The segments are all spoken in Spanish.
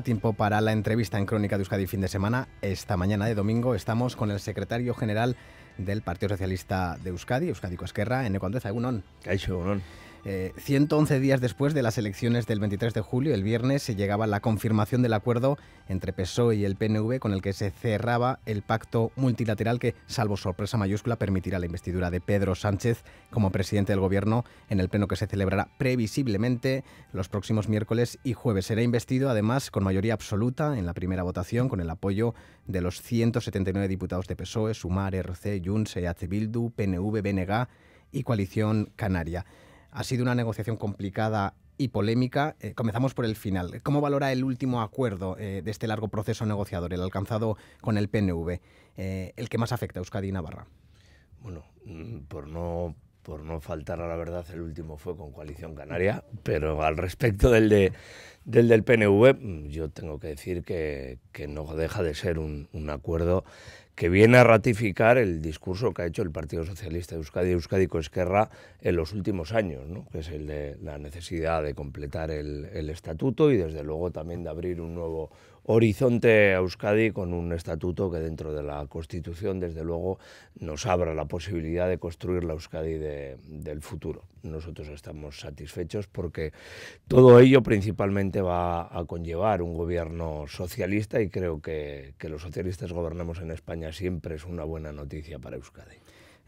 tiempo para la entrevista en Crónica de Euskadi fin de semana. Esta mañana de domingo estamos con el secretario general del Partido Socialista de Euskadi, Euskadi Cosquerra, en Ecuandeza, Egunon. Egunon. 111 eh, días después de las elecciones del 23 de julio, el viernes, se llegaba la confirmación del acuerdo entre PSOE y el PNV con el que se cerraba el pacto multilateral que, salvo sorpresa mayúscula, permitirá la investidura de Pedro Sánchez como presidente del Gobierno en el pleno que se celebrará previsiblemente los próximos miércoles y jueves. Será investido, además, con mayoría absoluta en la primera votación, con el apoyo de los 179 diputados de PSOE, Sumar, RC, Junts, EH Bildu, PNV, BNG y Coalición Canaria. Ha sido una negociación complicada y polémica. Eh, comenzamos por el final. ¿Cómo valora el último acuerdo eh, de este largo proceso negociador, el alcanzado con el PNV, eh, el que más afecta a Euskadi y Navarra? Bueno, mm, por no, por no faltar a la verdad, el último fue con Coalición Canaria, pero al respecto del, del, del PNV, mm, yo tengo que decir que, no deja de ser un, un acuerdo que viene a ratificar el discurso que ha hecho el Partido Socialista de Euskadi, Euskadi Esquerra, en los últimos años, ¿no? que es el de la necesidad de completar el estatuto y desde luego también de abrir un nuevo horizonte Euskadi con un estatuto que dentro de la Constitución, desde luego, nos abra la posibilidad de construir la Euskadi del futuro. Nosotros estamos satisfechos porque todo ello principalmente va a conllevar un gobierno socialista y creo que, los socialistas gobernamos en España siempre es una buena noticia para Euskadi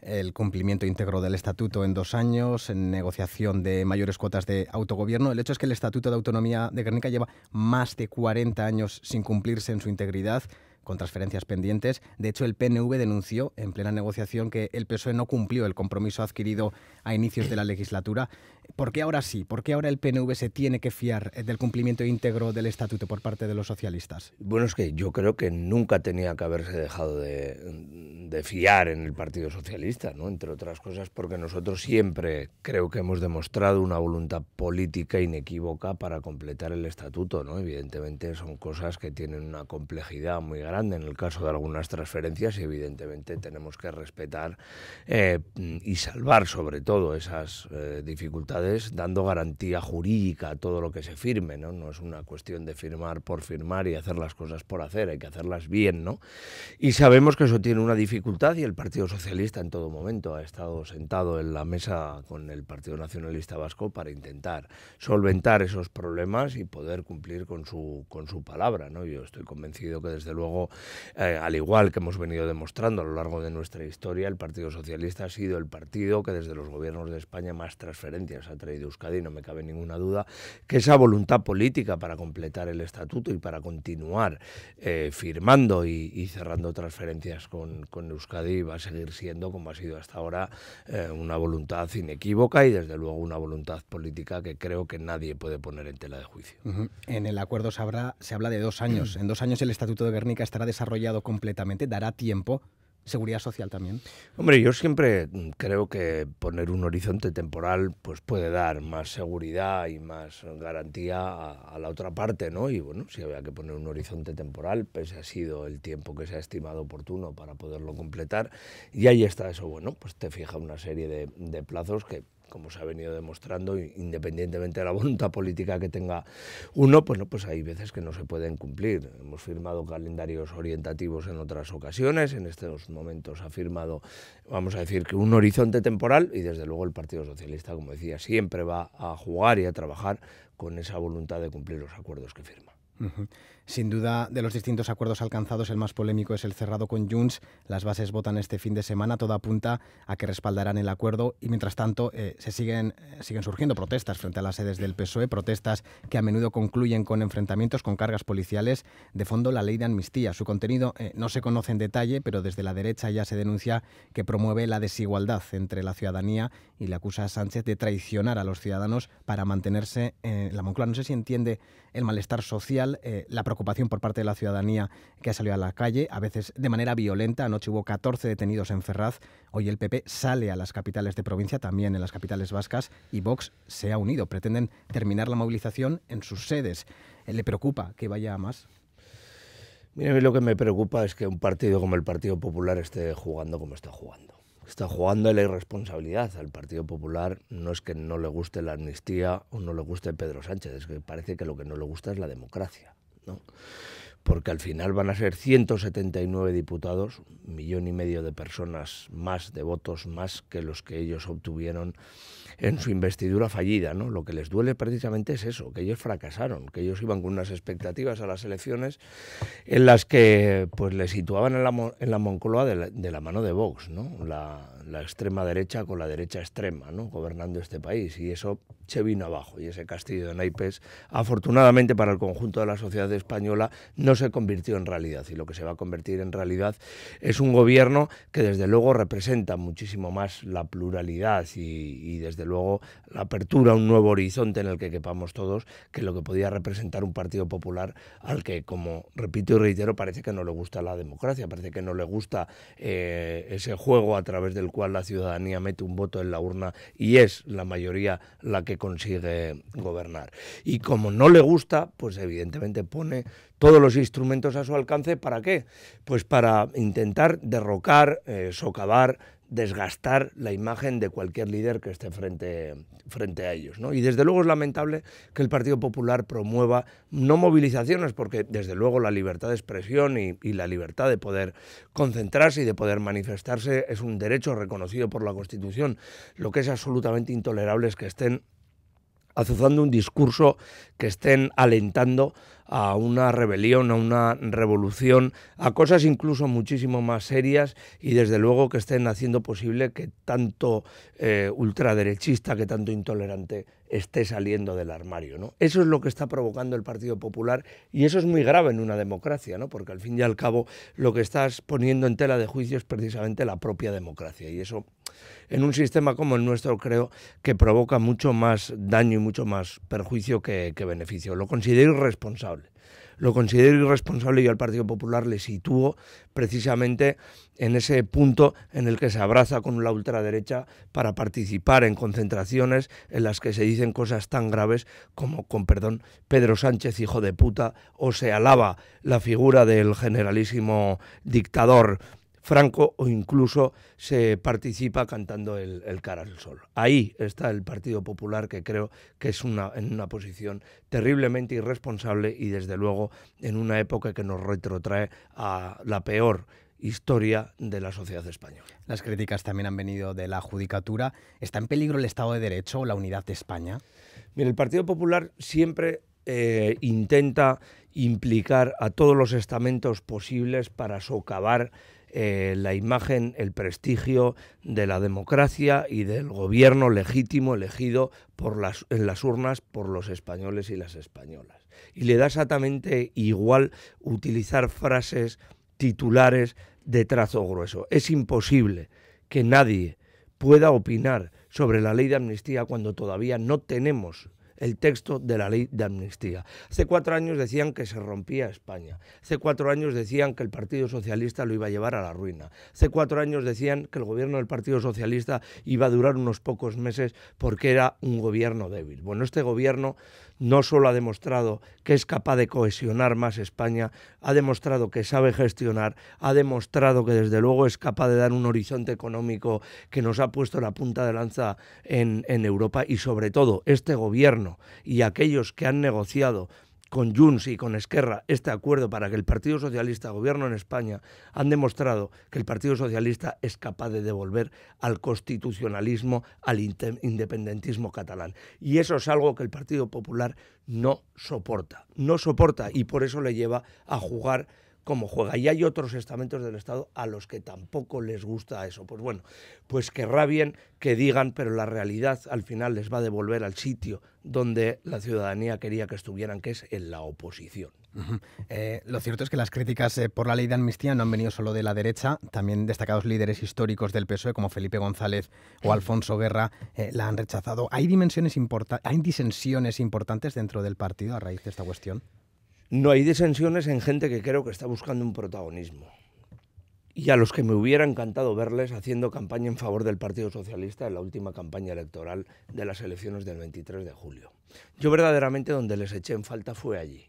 el cumplimiento íntegro del estatuto en dos años, en negociación de mayores cuotas de autogobierno. El hecho es que el estatuto de autonomía de Guernica lleva más de 40 años sin cumplirse en su integridad con transferencias pendientes. De hecho, el PNV denunció en plena negociación que el PSOE no cumplió el compromiso adquirido a inicios de la legislatura. ¿Por qué ahora sí? ¿Por qué ahora el PNV se tiene que fiar eh, del cumplimiento íntegro del estatuto por parte de los socialistas? Bueno, es que yo creo que nunca tenía que haberse dejado de, fiar en el Partido Socialista, ¿no? entre otras cosas porque nosotros siempre creo que hemos demostrado una voluntad política inequívoca para completar el estatuto. ¿no? Evidentemente son cosas que tienen una complejidad muy grande en el caso de algunas transferencias y evidentemente tenemos que respetar eh, y salvar sobre todo esas eh, dificultades dando garantía jurídica a todo lo que se firme, ¿no? No es una cuestión de firmar por firmar y hacer las cosas por hacer, hay que hacerlas bien, ¿no? Y sabemos que eso tiene una dificultad y el Partido Socialista en todo momento ha estado sentado en la mesa con el Partido Nacionalista Vasco para intentar solventar esos problemas y poder cumplir con su, con su palabra, ¿no? Yo estoy convencido que desde luego, eh, al igual que hemos venido demostrando a lo largo de nuestra historia, el Partido Socialista ha sido el partido que desde los gobiernos de España más transferencias ha traído Euskadi, no me cabe ninguna duda, que esa voluntad política para completar el estatuto y para continuar eh, firmando y, cerrando transferencias con, Euskadi va a seguir siendo, como ha sido hasta ahora, eh, una voluntad inequívoca y desde luego una voluntad política que creo que nadie puede poner en tela de juicio. En el acuerdo se, se habla de dos años. En dos años el Estatuto de Guernica estará desarrollado completamente, dará tiempo seguridad social también. Hombre, yo siempre mm, creo que poner un horizonte temporal pues puede dar más seguridad y más garantía a, la otra parte, ¿no? Y bueno, si había que poner un horizonte temporal, pues ha sido el tiempo que se ha estimado oportuno para poderlo completar. Y ahí está eso, bueno, pues te fija una serie de plazos que como se ha venido demostrando, independientemente de la voluntad política que tenga uno, pues, no, pues hay veces que no se pueden cumplir. Hemos firmado calendarios orientativos en otras ocasiones, en estos momentos ha firmado, vamos a decir, que un horizonte temporal y desde luego el Partido Socialista, como decía, siempre va a jugar y a trabajar con esa voluntad de cumplir los acuerdos que firma. Sin duda, de los distintos acuerdos alcanzados, el más polémico es el cerrado con Junts. Las bases votan este fin de semana, todo apunta a que respaldarán el acuerdo y mientras tanto eh, se siguen, eh, siguen surgiendo protestas frente a las sedes del PSOE, protestas que a menudo concluyen con enfrentamientos con cargas policiales. De fondo, la ley de amnistía. Su contenido eh, no se conoce en detalle, pero desde la derecha ya se denuncia que promueve la desigualdad entre la ciudadanía y le acusa a Sánchez de traicionar a los ciudadanos para mantenerse en la Moncloa. No sé si entiende el malestar social, la Ocupación por parte de la ciudadanía que ha salido a la calle, a veces de manera violenta. Anoche hubo 14 detenidos en Ferraz. Hoy el PP sale a las capitales de provincia, también en las capitales vascas, y Vox se ha unido. Pretenden terminar la movilización en sus sedes. Eh, ¿Le preocupa que vaya a más? Mire, lo que me preocupa es que un partido como el Partido Popular esté jugando como está jugando. Está jugando la irresponsabilidad al Partido Popular. No es que no le guste la amnistía o no le guste Pedro Sánchez, es que parece que lo que no le gusta es la democracia. non porque al final van a ser 179 diputados, un millón y medio de personas más, de votos más que los que ellos obtuvieron en su investidura fallida. ¿no? Lo que les duele precisamente es eso, que ellos fracasaron, que ellos iban con unas expectativas a las elecciones en las que pues, les situaban en la, Moncloa de la, mano de Vox, ¿no? La, extrema derecha con la derecha extrema, ¿no? gobernando este país. Y eso se vino abajo. Y ese castillo de naipes, afortunadamente para el conjunto de la sociedad española, no se convirtió en realidad y lo que se va a convertir en realidad es un gobierno que desde luego representa muchísimo más la pluralidad y, desde luego la apertura a un nuevo horizonte en el que quepamos todos que lo que podía representar un Partido Popular al que, como repito y reitero, parece que no le gusta la democracia, parece que no le gusta eh, ese juego a través del cual la ciudadanía mete un voto en la urna y es la mayoría la que consigue gobernar. Y como no le gusta, pues evidentemente pone todos los instrumentos a su alcance, ¿para qué? Pues para intentar derrocar, eh, socavar, desgastar la imagen de cualquier líder que esté frente, frente a ellos. Y desde luego es lamentable que el Partido Popular promueva no movilizaciones, porque desde luego la libertad de expresión y, la libertad de poder concentrarse y de poder manifestarse es un derecho reconocido por la Constitución. Lo que es absolutamente intolerable es que estén azuzando un discurso que estén alentando a una rebelión, a una revolución, a cosas incluso muchísimo más serias y desde luego que estén haciendo posible que tanto eh, ultraderechista, que tanto intolerante esté saliendo del armario. ¿no? Eso es lo que está provocando el Partido Popular y eso es muy grave en una democracia, porque al fin y al cabo lo que estás poniendo en tela de juicio es precisamente la propia democracia y eso en un sistema como el nuestro creo que provoca mucho más daño y mucho más perjuicio que, que beneficio. Lo considero irresponsable lo considero irresponsable y al Partido Popular le sitúo precisamente en ese punto en el que se abraza con la ultraderecha para participar en concentraciones en las que se dicen cosas tan graves como, con perdón, Pedro Sánchez, hijo de puta, o se alaba la figura del generalísimo dictador Franco o incluso se participa cantando el, cara al sol. Ahí está el Partido Popular que creo que es una, en una posición terriblemente irresponsable y desde luego en una época que nos retrotrae a la peor historia de la sociedad española. Las críticas también han venido de la judicatura. ¿Está en peligro el Estado de Derecho o la unidad de España? Mira, el Partido Popular siempre eh, intenta implicar a todos los estamentos posibles para socavar eh, la imagen, el prestigio de la democracia y del gobierno legítimo elegido por las, en las urnas por los españoles y las españolas. Y le da exactamente igual utilizar frases titulares de trazo grueso. Es imposible que nadie pueda opinar sobre la ley de amnistía cuando todavía no tenemos el texto de la ley de amnistía. Hace cuatro años decían que se rompía España. Hace cuatro años decían que el Partido Socialista lo iba a llevar a la ruina. Hace cuatro años decían que el gobierno del Partido Socialista iba a durar unos pocos meses porque era un gobierno débil. Bueno, este gobierno no solo ha demostrado que es capaz de cohesionar más España, ha demostrado que sabe gestionar, ha demostrado que desde luego es capaz de dar un horizonte económico que nos ha puesto la punta de lanza en, Europa y sobre todo este gobierno y aquellos que han negociado con Junts y con Esquerra este acuerdo para que el Partido Socialista gobierno en España han demostrado que el Partido Socialista es capaz de devolver al constitucionalismo, al independentismo catalán. Y eso es algo que el Partido Popular no soporta, no soporta y por eso le lleva a jugar cómo juega. Y hay otros estamentos del Estado a los que tampoco les gusta eso. Pues bueno, pues que rabien, que digan, pero la realidad al final les va a devolver al sitio donde la ciudadanía quería que estuvieran, que es en la oposición. Eh, lo cierto es que las críticas eh, por la ley de amnistía no han venido solo de la derecha, también destacados líderes históricos del PSOE como Felipe González o Alfonso Guerra eh, la han rechazado. ¿Hay, dimensiones importantes, ¿Hay disensiones importantes dentro del partido a raíz de esta cuestión? No hay disensiones en gente que creo que está buscando un protagonismo. Y a los que me hubiera encantado verles haciendo campaña en favor del Partido Socialista en la última campaña electoral de las elecciones del 23 de julio. Yo verdaderamente donde les eché en falta fue allí.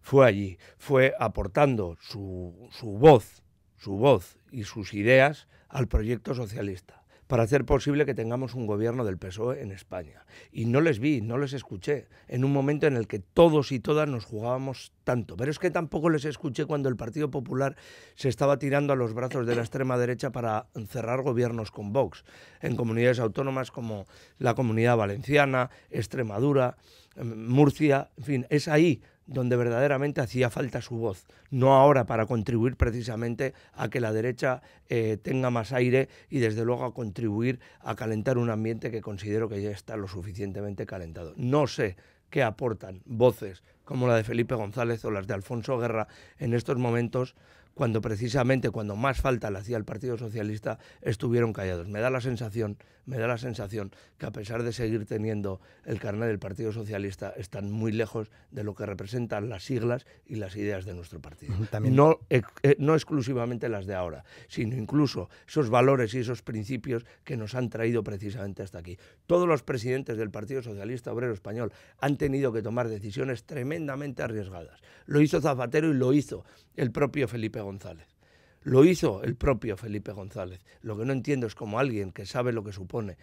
Fue allí, fue aportando su, su voz, su voz y sus ideas al proyecto socialista para hacer posible que tengamos un gobierno del PSOE en España. Y no les vi, no les escuché, en un momento en el que todos y todas nos jugábamos pero es que tampoco les escuché cuando el Partido Popular se estaba tirando a los brazos de la extrema derecha para cerrar gobiernos con Vox en comunidades autónomas como la Comunidad Valenciana, Extremadura, em, Murcia, en fin, es ahí donde verdaderamente hacía falta su voz, no ahora para contribuir precisamente a que la derecha eh, tenga más aire y desde luego a contribuir a calentar un ambiente que considero que ya está lo suficientemente calentado. No sé qué aportan voces como la de Felipe González o las de Alfonso Guerra en estos momentos, cuando precisamente cuando más falta le hacía al Partido Socialista, estuvieron callados. Me da la sensación me da la sensación que a pesar de seguir teniendo el carnet del Partido Socialista, están muy lejos de lo que representan las siglas y las ideas de nuestro partido. No, eh, no exclusivamente las de ahora, sino incluso esos valores y esos principios que nos han traído precisamente hasta aquí. Todos los presidentes del Partido Socialista Obrero Español han tenido que tomar decisiones tremendamente arriesgadas. Lo hizo Zapatero y lo hizo el propio Felipe González. Lo hizo el propio Felipe González. Lo que no entiendo es como alguien que sabe lo que supone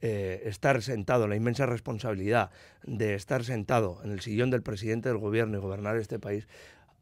eh, estar sentado, la inmensa responsabilidad de estar sentado en el sillón del presidente del gobierno y gobernar este país,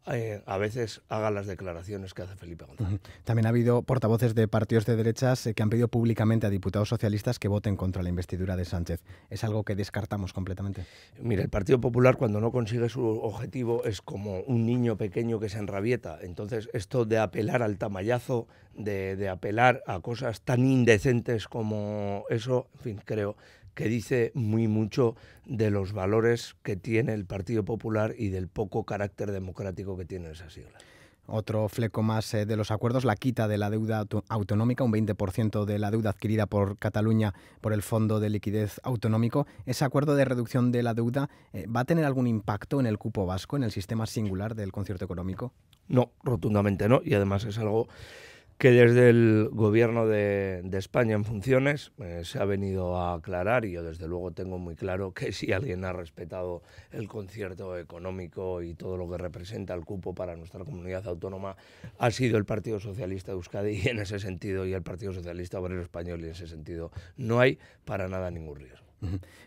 eh, a veces haga las declaraciones que hace Felipe González. También ha habido portavoces de partidos de derechas eh, que han pedido públicamente a diputados socialistas que voten contra la investidura de Sánchez. ¿Es algo que descartamos completamente? Mire, el Partido Popular cuando no consigue su objetivo es como un niño pequeño que se enrabieta. Entonces, esto de apelar al tamallazo, de apelar a cosas tan indecentes como eso, en fin, creo que dice muy mucho de los valores que tiene el Partido Popular y del poco carácter democrático que tiene esa sigla. Otro fleco más eh, de los acuerdos, la quita de la deuda autonómica, un 20% de la deuda adquirida por Cataluña por el Fondo de Liquidez Autonómico. ¿Ese acuerdo de reducción de la deuda eh, va a tener algún impacto en el cupo vasco, en el sistema singular del concierto económico? No, rotundamente no. Y además es algo que desde el gobierno de, España en funciones eh, se ha venido a aclarar y yo desde luego tengo muy claro que si alguien ha respetado el concierto económico y todo lo que representa el cupo para nuestra comunidad autónoma ha sido el Partido Socialista de Euskadi y en ese sentido y el Partido Socialista Obrero Español y en ese sentido no hay para nada ningún riesgo.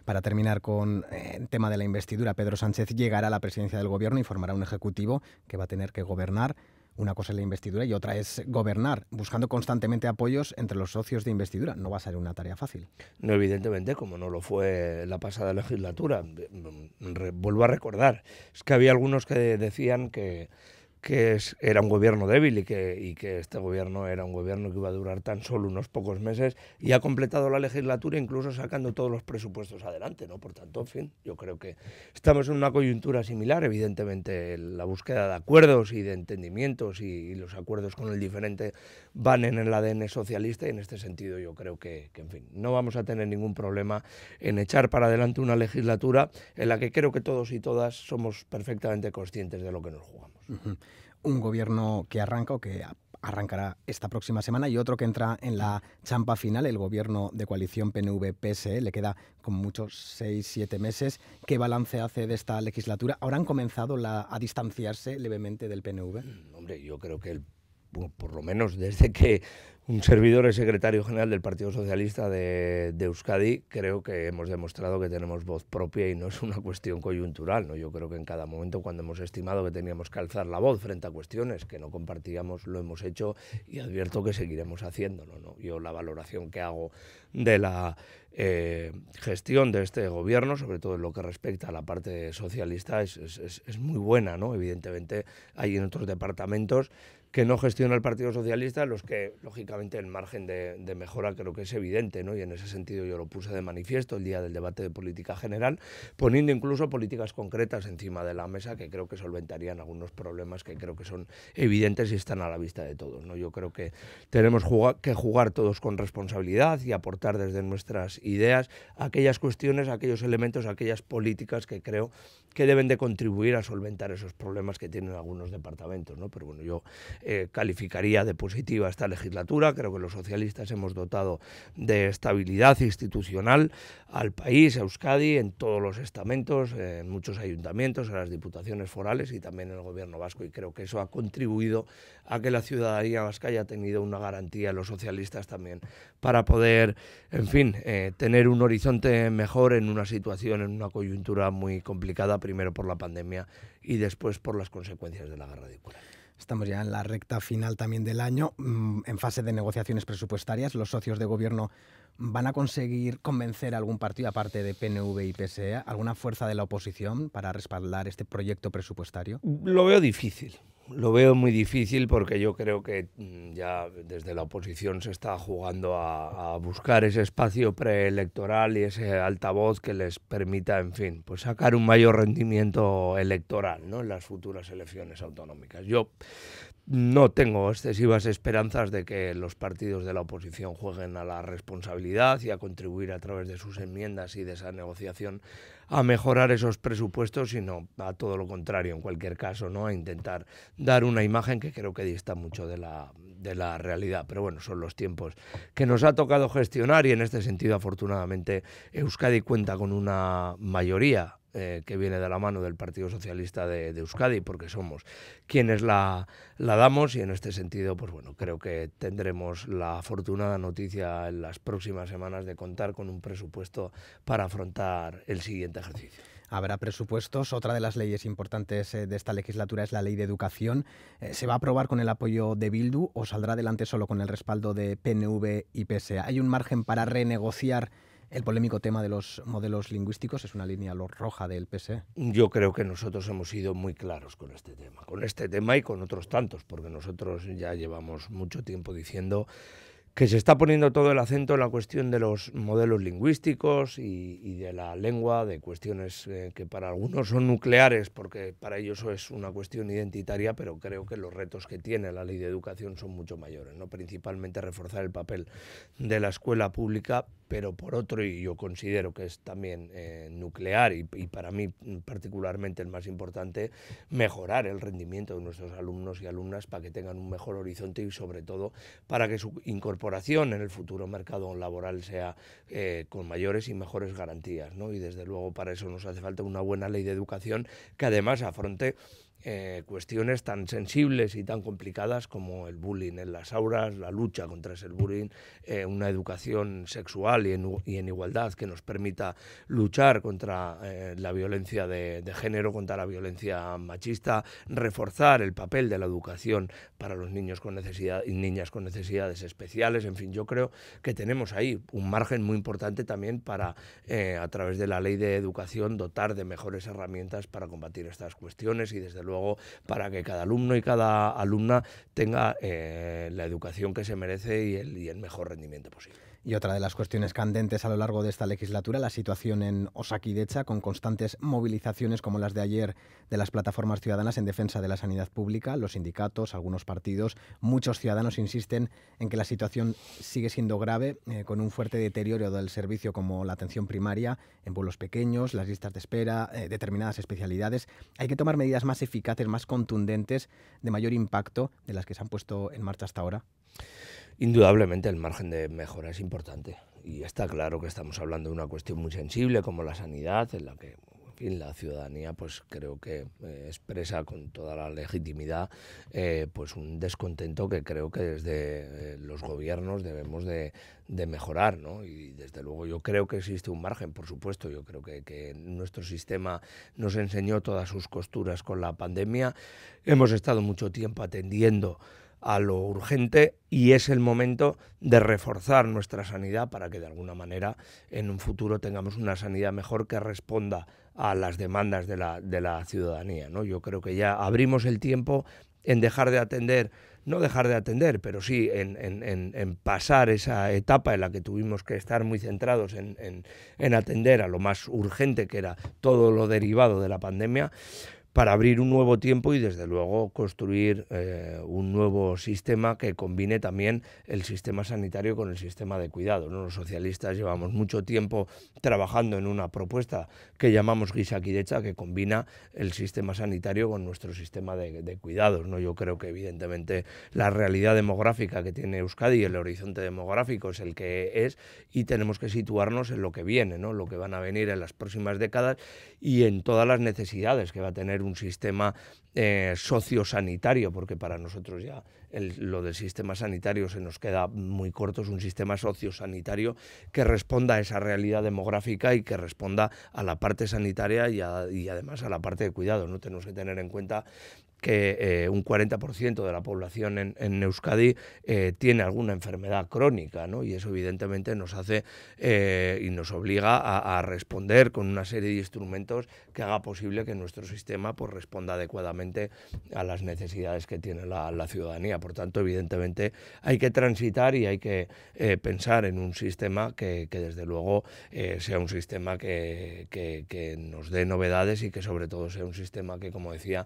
Para terminar con eh, el tema de la investidura, Pedro Sánchez llegará a la presidencia del gobierno y formará un ejecutivo que va a tener que gobernar una cosa es la investidura y otra es gobernar, buscando constantemente apoyos entre los socios de investidura. No va a ser una tarea fácil. No, evidentemente, como no lo fue la pasada legislatura. Mm, vuelvo a recordar, es que había algunos que decían que que era un gobierno débil y que, y que, este gobierno era un gobierno que iba a durar tan solo unos pocos meses y ha completado la legislatura incluso sacando todos los presupuestos adelante, ¿no? Por tanto, en fin, yo creo que estamos en una coyuntura similar, evidentemente la búsqueda de acuerdos y de entendimientos y, los acuerdos con el diferente van en el ADN socialista y en este sentido yo creo que, que, en fin, no vamos a tener ningún problema en echar para adelante una legislatura en la que creo que todos y todas somos perfectamente conscientes de lo que nos jugamos. Un gobierno que arranca o que arrancará esta próxima semana y otro que entra en la champa final, el gobierno de coalición PNV-PSE. Le queda con muchos seis, siete meses. ¿Qué balance hace de esta legislatura? ¿Ahora han comenzado a distanciarse levemente del PNV? Mm, hombre, yo creo que el, por lo menos desde que un servidor es secretario general del Partido Socialista de, Euskadi. Creo que hemos demostrado que tenemos voz propia y no es una cuestión coyuntural. ¿no? Yo creo que en cada momento, cuando hemos estimado que teníamos que alzar la voz frente a cuestiones que no compartíamos, lo hemos hecho y advierto que seguiremos haciéndolo. Yo la valoración que hago de la eh, gestión de este gobierno, sobre todo en lo que respecta a la parte socialista, es, muy buena. ¿no? Evidentemente, hay en otros departamentos que no gestiona el Partido Socialista, los que, lógicamente, el margen de, mejora creo que es evidente, ¿no? Y en ese sentido yo lo puse de manifiesto el día del debate de política general, poniendo incluso políticas concretas encima de la mesa que creo que solventarían algunos problemas que creo que son evidentes y están a la vista de todos, ¿no? Yo creo que tenemos que jugar todos con responsabilidad y aportar desde nuestras ideas aquellas cuestiones, aquellos elementos, aquellas políticas que creo que deben de contribuir a solventar esos problemas que tienen algunos departamentos, ¿no? Pero bueno, yo eh, calificaría de positiva esta legislatura. Creo que los socialistas hemos dotado de estabilidad institucional al país, a Euskadi, en todos los estamentos, eh, en muchos ayuntamientos, en las diputaciones forales y también en el gobierno vasco. Y creo que eso ha contribuido a que la ciudadanía vasca haya tenido una garantía, los socialistas también, para poder, en fin, eh, tener un horizonte mejor en una situación, en una coyuntura muy complicada, primero por la pandemia y después por las consecuencias de la guerra de Ucrania. Estamos ya en la recta final también del año, mm, en fase de negociaciones presupuestarias. Los socios de gobierno ¿Van a conseguir convencer a algún partido, aparte de PNV y PSE, alguna fuerza de la oposición para respaldar este proyecto presupuestario? Lo veo difícil. Lo veo muy difícil porque yo creo que mm, ya desde la oposición se está jugando a, buscar ese espacio preelectoral y ese altavoz que les permita, en fin, pues sacar un mayor rendimiento electoral ¿no? en las futuras elecciones autonómicas. Yo no tengo excesivas esperanzas de que los partidos de la oposición jueguen a la responsabilidad y a contribuir a través de sus enmiendas y de esa negociación a mejorar esos presupuestos, sino a todo lo contrario, en cualquier caso, ¿no? a intentar dar una imagen que creo que dista mucho de la, de la realidad. Pero bueno, son los tiempos que nos ha tocado gestionar y en este sentido, afortunadamente, Euskadi cuenta con una mayoría eh, que viene de la mano del Partido Socialista de, Euskadi, porque somos quienes la, la, damos y en este sentido, pues bueno, creo que tendremos la afortunada noticia en las próximas semanas de contar con un presupuesto para afrontar el siguiente ejercicio. Habrá presupuestos. Otra de las leyes importantes eh, de esta legislatura es la ley de educación. Eh, ¿Se va a aprobar con el apoyo de Bildu o saldrá adelante solo con el respaldo de PNV y PSA? ¿Hay un margen para renegociar? El polémico tema de los modelos lingüísticos es una línea roja del PSE. Yo creo que nosotros hemos sido muy claros con este tema, con este tema y con otros tantos, porque nosotros ya llevamos mucho tiempo diciendo que se está poniendo todo el acento en la cuestión de los modelos lingüísticos y, de la lengua, de cuestiones eh, que para algunos son nucleares, porque para ellos eso es una cuestión identitaria, pero creo que los retos que tiene la ley de educación son mucho mayores, ¿no? principalmente reforzar el papel de la escuela pública pero por otro, y yo considero que es también eh, nuclear y, para mí mm, particularmente el más importante, mejorar el rendimiento de nuestros alumnos y alumnas para que tengan un mejor horizonte y sobre todo para que su incorporación en el futuro mercado laboral sea eh, con mayores y mejores garantías. Y desde luego para eso nos hace falta una buena ley de educación que además afronte eh, cuestiones tan sensibles y tan complicadas como el bullying en las auras, la lucha contra ese bullying, eh, una educación sexual y en, igualdad que nos permita luchar contra eh, la violencia de, de, género, contra la violencia machista, reforzar el papel de la educación para los niños con necesidad y niñas con necesidades especiales. En fin, yo creo que tenemos ahí un margen muy importante también para, a través de la ley de educación, dotar de mejores herramientas para combatir estas cuestiones y desde luego luego para que cada alumno y cada alumna tenga eh, la educación que se merece y el mejor rendimiento posible. Y otra de las cuestiones candentes a lo largo de esta legislatura, la situación en Decha con constantes movilizaciones como las de ayer de las plataformas ciudadanas en defensa de la sanidad pública, los sindicatos, algunos partidos, muchos ciudadanos insisten en que la situación sigue siendo grave, eh, con un fuerte deterioro del servicio como la atención primaria, en pueblos pequeños, las listas de espera, eh, determinadas especialidades. Hay que tomar medidas más eficaces, más contundentes, de mayor impacto de las que se han puesto en marcha hasta ahora. Indudablemente el margen de mejora es importante y está claro que estamos hablando de una cuestión muy sensible como la sanidad, en la que la ciudadanía pues creo que eh, expresa con toda la legitimidad eh, pues un descontento que creo que desde eh, los gobiernos debemos de, mejorar ¿no? y desde luego yo creo que existe un margen por supuesto yo creo que, que, nuestro sistema nos enseñó todas sus costuras con la pandemia hemos estado mucho tiempo atendiendo a lo urgente y es el momento de reforzar nuestra sanidad para que de alguna manera en un futuro tengamos una sanidad mejor que responda a las demandas de la, de la ciudadanía. ¿no? Yo creo que ya abrimos el tiempo en dejar de atender, no dejar de atender, pero sí en, en pasar esa etapa en la que tuvimos que estar muy centrados en atender a lo más urgente que era todo lo derivado de la pandemia para abrir un nuevo tiempo y desde luego construir eh, un nuevo sistema que combine también el sistema sanitario con el sistema de cuidado. Los socialistas llevamos mucho tiempo trabajando en una propuesta que llamamos Guisaquidecha, que combina el sistema sanitario con nuestro sistema de, de, cuidados. ¿no? Yo creo que evidentemente la realidad demográfica que tiene Euskadi y el horizonte demográfico es el que es y tenemos que situarnos en lo que viene, ¿no? lo que van a venir en las próximas décadas y en todas las necesidades que va a tener un sistema eh, sociosanitario, porque para nosotros ya lo del sistema sanitario se nos queda muy corto, es un sistema sociosanitario que responda a esa realidad demográfica y que responda a la parte sanitaria y, además a la parte de cuidado. No tenemos que tener en cuenta que eh, un 40% de la población en, Euskadi eh, tiene alguna enfermedad crónica, Y eso evidentemente nos hace eh, y nos obliga a, responder con una serie de instrumentos que haga posible que nuestro sistema pues, responda adecuadamente a las necesidades que tiene la, ciudadanía. Por tanto, evidentemente hay que transitar y hay que pensar en un sistema que, desde luego sea un sistema que, que nos dé novedades y que sobre todo sea un sistema que, como decía,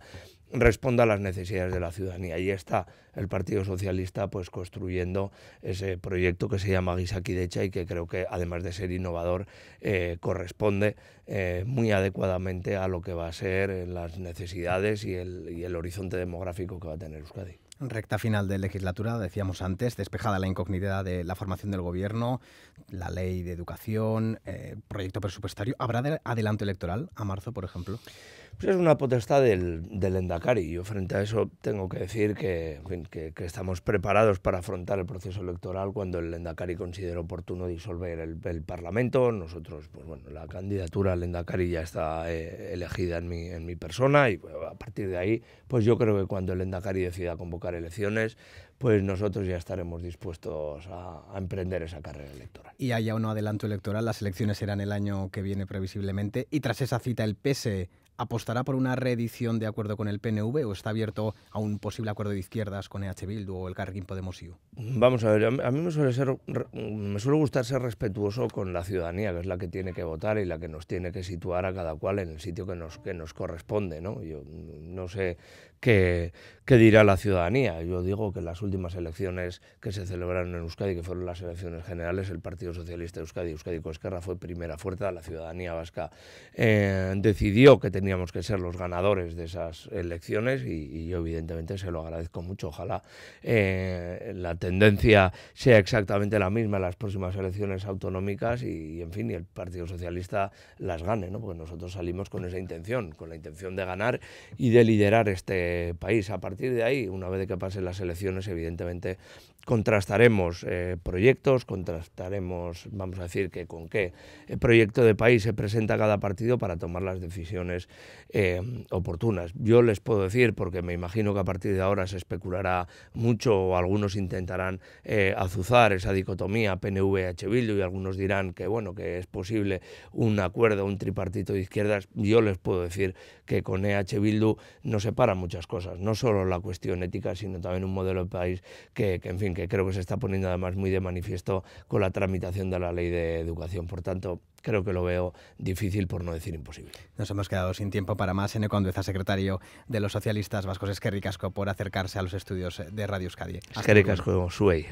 responda a las necesidades de la ciudadanía. Y está el Partido Socialista pues construyendo ese proyecto que se llama Guisaquidecha y que creo que además de ser innovador eh, corresponde eh, muy adecuadamente a lo que va a ser las necesidades y el, horizonte demográfico que va a tener Euskadi. Recta final de legislatura, decíamos antes, despejada la incógnita de la formación del gobierno, la ley de educación, eh, proyecto presupuestario. ¿Habrá adelanto electoral a marzo, por ejemplo? Pues es una potestad del, del Endacari. Yo frente a eso tengo que decir que, estamos preparados para afrontar el proceso electoral cuando el Endacari considere oportuno disolver el, Parlamento. Nosotros, pues bueno, la candidatura al Endacari ya está eh, elegida en mi, persona y pues, a partir de ahí, pues yo creo que cuando el Endacari decida convocar elecciones, pues nosotros ya estaremos dispuestos a, emprender esa carrera electoral. Y haya un adelanto electoral, las elecciones serán el año que viene previsiblemente y tras esa cita el PSE ¿Apostará por una reedición de acuerdo con el PNV o está abierto a un posible acuerdo de izquierdas con EH Bildu o el Carrequín Podemosío? Vamos a ver, a mí me suele, ser, me suele gustar ser respetuoso con la ciudadanía, que es la que tiene que votar y la que nos tiene que situar a cada cual en el sitio que nos, que nos corresponde. ¿no? Yo no sé qué, qué dirá la ciudadanía. Yo digo que las últimas elecciones que se celebraron en Euskadi, que fueron las elecciones generales, el Partido Socialista de Euskadi, Euskadi Esquerra, fue primera fuerza. La ciudadanía vasca eh, decidió que tenía Teníamos que ser los ganadores de esas elecciones y, yo evidentemente se lo agradezco mucho. Ojalá eh, la tendencia sea exactamente la misma en las próximas elecciones autonómicas y, en fin, y el Partido Socialista las gane, ¿no? porque nosotros salimos con esa intención, con la intención de ganar y de liderar este país. A partir de ahí, una vez que pasen las elecciones, evidentemente contrastaremos eh, proyectos, contrastaremos, vamos a decir, que con qué eh, proyecto de país se presenta cada partido para tomar las decisiones eh, oportunas. Yo les puedo decir, porque me imagino que a partir de ahora se especulará mucho o algunos intentarán azuzar esa dicotomía PNV-H Bildu y algunos dirán que, bueno, que es posible un acuerdo, un tripartito de izquierdas. Yo les puedo decir que con EH Bildu se paran muchas cosas, no solo la cuestión ética, sino también un modelo de país que en fin, que creo que se está poniendo además muy de manifiesto con la tramitación de la ley de educación. Por tanto, creo que lo veo difícil, por no decir imposible. Nos hemos quedado sin tiempo para más. Ene a secretario de los socialistas vascos, Esquerri Casco, por acercarse a los estudios de Radio Euskadi. Esquerri Casco, Suey.